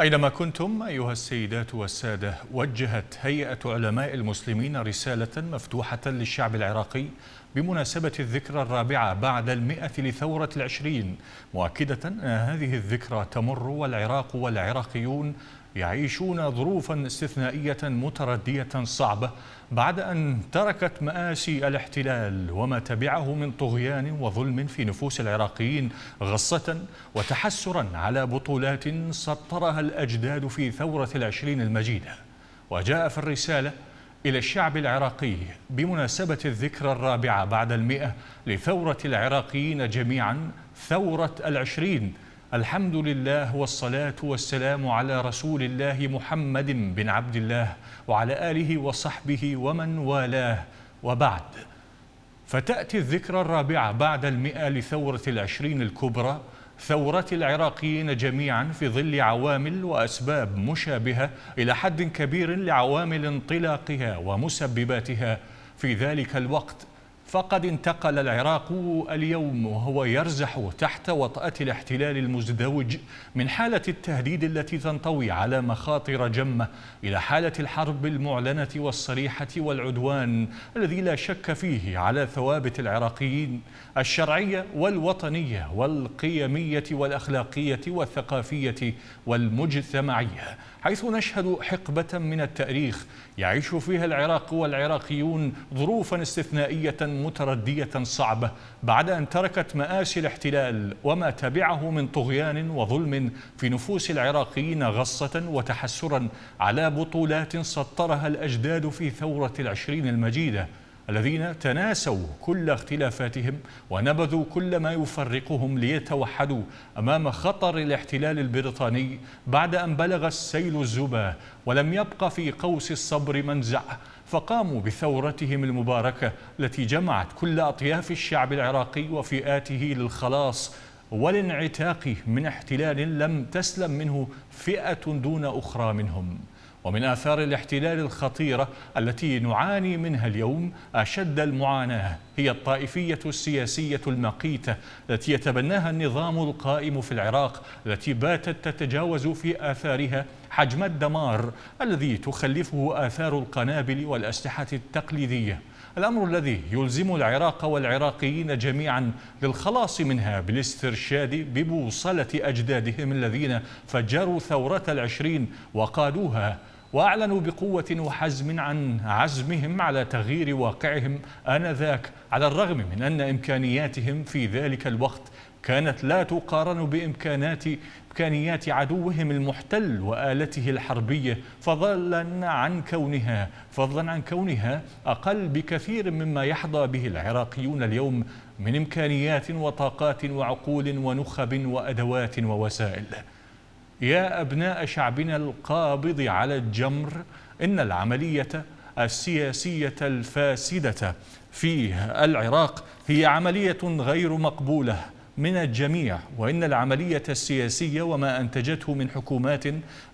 أينما كنتم أيها السيدات والسادة وجهت هيئة علماء المسلمين رسالة مفتوحة للشعب العراقي بمناسبة الذكرى الرابعة بعد المئة لثورة العشرين مؤكدة أن هذه الذكرى تمر والعراق والعراقيون يعيشون ظروفا استثنائية متردية صعبة بعد أن تركت مآسي الاحتلال وما تبعه من طغيان وظلم في نفوس العراقيين غصة وتحسرا على بطولات سطرها الأجداد في ثورة العشرين المجيدة وجاء في الرسالة إلى الشعب العراقي بمناسبة الذكرى الرابعة بعد المئة لثورة العراقيين جميعا ثورة العشرين الحمد لله والصلاة والسلام على رسول الله محمد بن عبد الله وعلى آله وصحبه ومن والاه وبعد فتأتي الذكرى الرابعة بعد المئة لثورة العشرين الكبرى ثورة العراقيين جميعا في ظل عوامل وأسباب مشابهة إلى حد كبير لعوامل انطلاقها ومسبباتها في ذلك الوقت فقد انتقل العراق اليوم وهو يرزح تحت وطأة الاحتلال المزدوج من حالة التهديد التي تنطوي على مخاطر جمة إلى حالة الحرب المعلنة والصريحة والعدوان الذي لا شك فيه على ثوابت العراقيين الشرعية والوطنية والقيمية والأخلاقية والثقافية والمجتمعية حيث نشهد حقبة من التاريخ يعيش فيها العراق والعراقيون ظروفا استثنائية متردية صعبة بعد أن تركت مآسي الاحتلال وما تبعه من طغيان وظلم في نفوس العراقيين غصة وتحسرا على بطولات سطرها الأجداد في ثورة العشرين المجيدة الذين تناسوا كل اختلافاتهم ونبذوا كل ما يفرقهم ليتوحدوا أمام خطر الاحتلال البريطاني بعد أن بلغ السيل الزبا ولم يبق في قوس الصبر منزع فقاموا بثورتهم المباركة التي جمعت كل أطياف الشعب العراقي وفئاته للخلاص والانعتاق من احتلال لم تسلم منه فئة دون أخرى منهم ومن آثار الاحتلال الخطيرة التي نعاني منها اليوم أشد المعاناة هي الطائفية السياسية المقيتة التي يتبناها النظام القائم في العراق التي باتت تتجاوز في آثارها حجم الدمار الذي تخلفه آثار القنابل والأسلحة التقليدية الأمر الذي يلزم العراق والعراقيين جميعا للخلاص منها بالاسترشاد ببوصلة أجدادهم الذين فجروا ثورة العشرين وقادوها وأعلنوا بقوة وحزم عن عزمهم على تغيير واقعهم آنذاك على الرغم من أن إمكانياتهم في ذلك الوقت كانت لا تقارن بإمكانات إمكانيات عدوهم المحتل وآلته الحربية فضلا عن كونها فضلا عن كونها أقل بكثير مما يحظى به العراقيون اليوم من إمكانيات وطاقات وعقول ونخب وأدوات ووسائل يا أبناء شعبنا القابض على الجمر إن العملية السياسية الفاسدة في العراق هي عملية غير مقبولة من الجميع وإن العملية السياسية وما أنتجته من حكومات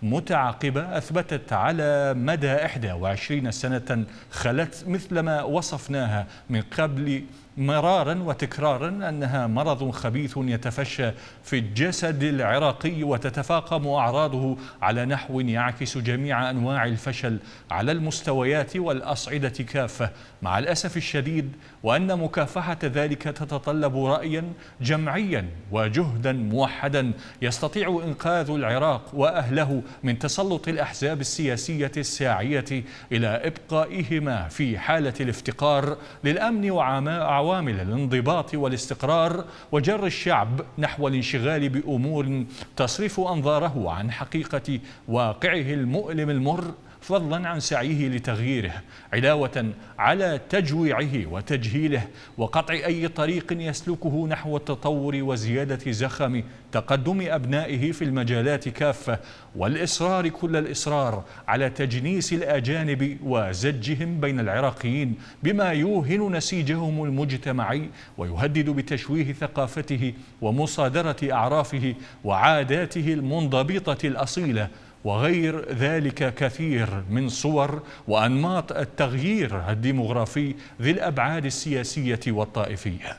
متعاقبة أثبتت على مدى 21 سنة خلت مثل ما وصفناها من قبل مرارا وتكرارا انها مرض خبيث يتفشى في الجسد العراقي وتتفاقم اعراضه على نحو يعكس جميع انواع الفشل على المستويات والاصعده كافه مع الاسف الشديد وان مكافحه ذلك تتطلب رايا جمعيا اجتماعيا وجهدا موحدا يستطيع إنقاذ العراق وأهله من تسلط الأحزاب السياسية الساعية إلى إبقائهما في حالة الافتقار للأمن وعوامل الانضباط والاستقرار وجر الشعب نحو الانشغال بأمور تصرف أنظاره عن حقيقة واقعه المؤلم المر فضلا عن سعيه لتغييره علاوة على تجويعه وتجهيله وقطع أي طريق يسلكه نحو التطور وزيادة زخم تقدم أبنائه في المجالات كافة والإصرار كل الإصرار على تجنيس الأجانب وزجهم بين العراقيين بما يوهن نسيجهم المجتمعي ويهدد بتشويه ثقافته ومصادرة أعرافه وعاداته المنضبطة الأصيلة وغير ذلك كثير من صور وأنماط التغيير الديمغرافي ذي الأبعاد السياسية والطائفية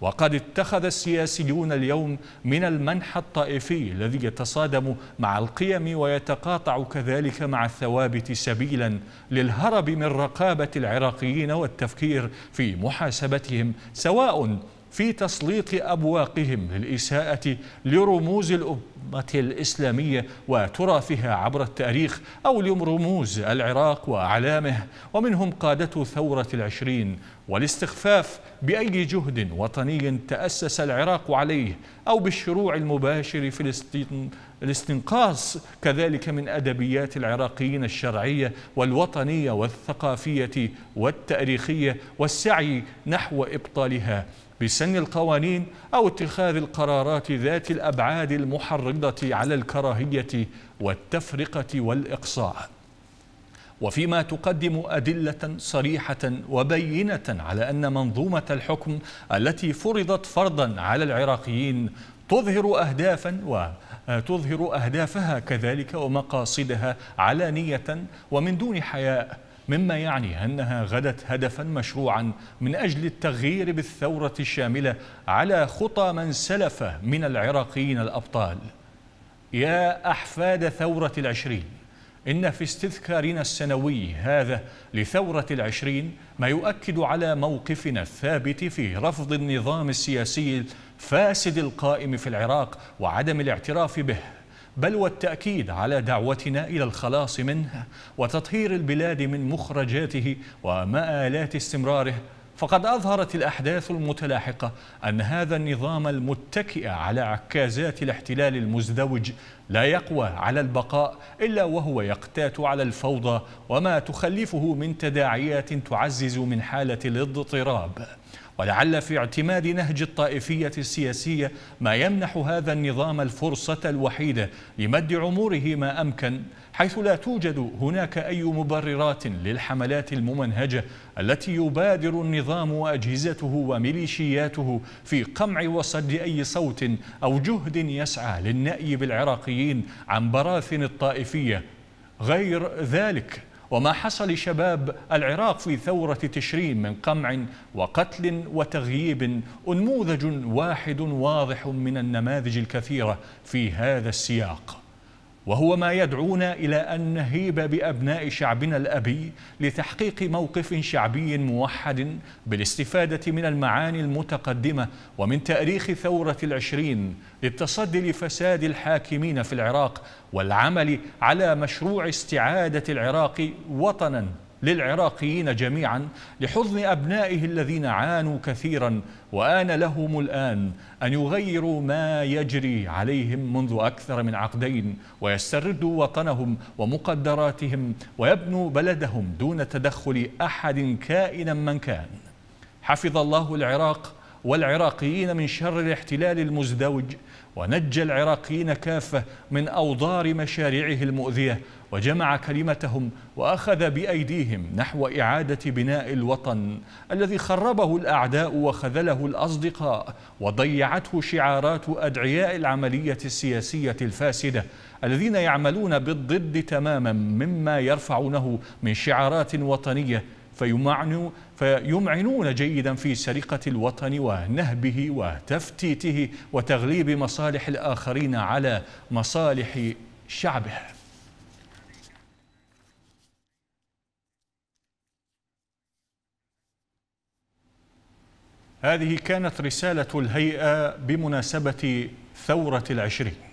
وقد اتخذ السياسيون اليوم من المنحى الطائفي الذي يتصادم مع القيم ويتقاطع كذلك مع الثوابت سبيلا للهرب من رقابة العراقيين والتفكير في محاسبتهم سواء في تسليط أبواقهم للإساءة لرموز الأمة الإسلامية وتراثها عبر التاريخ أو لرموز العراق وأعلامه ومنهم قادة ثورة العشرين والاستخفاف بأي جهد وطني تأسس العراق عليه أو بالشروع المباشر في الاستنقاص كذلك من أدبيات العراقيين الشرعية والوطنية والثقافية والتاريخية والسعي نحو إبطالها بسن القوانين أو اتخاذ القرارات ذات الأبعاد المحرضة على الكراهية والتفرقة والإقصاء وفيما تقدم أدلة صريحة وبينة على أن منظومة الحكم التي فرضت فرضا على العراقيين تظهر أهدافا وتظهر أهدافها كذلك ومقاصدها علانية ومن دون حياء مما يعني أنها غدت هدفا مشروعا من أجل التغيير بالثورة الشاملة على خطى من سلف من العراقيين الأبطال يا أحفاد ثورة العشرين إن في استذكارنا السنوي هذا لثورة العشرين ما يؤكد على موقفنا الثابت في رفض النظام السياسي الفاسد القائم في العراق وعدم الاعتراف به بل والتأكيد على دعوتنا إلى الخلاص منه وتطهير البلاد من مخرجاته ومآلات استمراره فقد أظهرت الأحداث المتلاحقة أن هذا النظام المتكئ على عكازات الاحتلال المزدوج لا يقوى على البقاء إلا وهو يقتات على الفوضى وما تخلفه من تداعيات تعزز من حالة الاضطراب ولعل في اعتماد نهج الطائفية السياسية ما يمنح هذا النظام الفرصة الوحيدة لمد عمره ما أمكن حيث لا توجد هناك أي مبررات للحملات الممنهجة التي يبادر النظام وأجهزته وميليشياته في قمع وصد أي صوت أو جهد يسعى للنأي بالعراقيين الوطنيين عن براثن الطائفية غير ذلك وما حصل شباب العراق في ثورة تشرين من قمع وقتل وتغييب أنموذج واحد واضح من النماذج الكثيرة في هذا السياق وهو ما يدعونا إلى أن نهيب بأبناء شعبنا الأبي لتحقيق موقف شعبي موحد بالاستفادة من المعاني المتقدمة ومن تاريخ ثورة العشرين للتصدي لفساد الحاكمين في العراق والعمل على مشروع استعادة العراق وطناً للعراقيين جميعا لحضن أبنائه الذين عانوا كثيرا وآن لهم الآن أن يغيروا ما يجري عليهم منذ أكثر من عقدين ويستردوا وطنهم ومقدراتهم ويبنوا بلدهم دون تدخل أحد كائنا من كان حفظ الله العراق والعراقيين من شر الاحتلال المزدوج ونجى العراقيين كافة من أوضار مشاريعه المؤذية وجمع كلمتهم وأخذ بأيديهم نحو إعادة بناء الوطن الذي خربه الأعداء وخذله الأصدقاء وضيعته شعارات أدعياء العملية السياسية الفاسدة الذين يعملون بالضد تماما مما يرفعونه من شعارات وطنية فيمعنوا فيمعنون جيدا في سرقة الوطن ونهبه وتفتيته وتغليب مصالح الآخرين على مصالح شعبه هذه كانت رسالة الهيئة بمناسبة ثورة العشرين